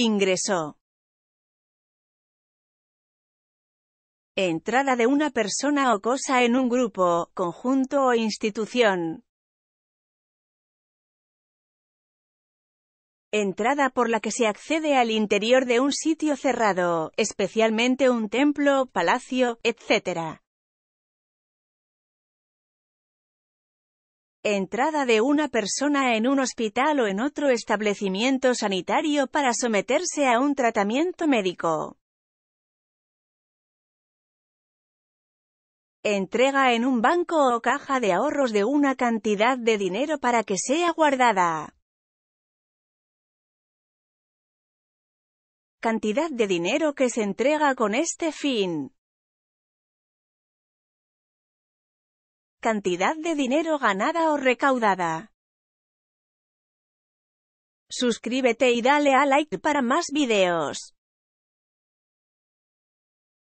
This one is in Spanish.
Ingreso. Entrada de una persona o cosa en un grupo, conjunto o institución. Entrada por la que se accede al interior de un sitio cerrado, especialmente un templo, palacio, etc. entrada de una persona en un hospital o en otro establecimiento sanitario para someterse a un tratamiento médico. Entrega en un banco o caja de ahorros de una cantidad de dinero para que sea guardada. Cantidad de dinero que se entrega con este fin. Cantidad de dinero ganada o recaudada. Suscríbete y dale a like para más videos.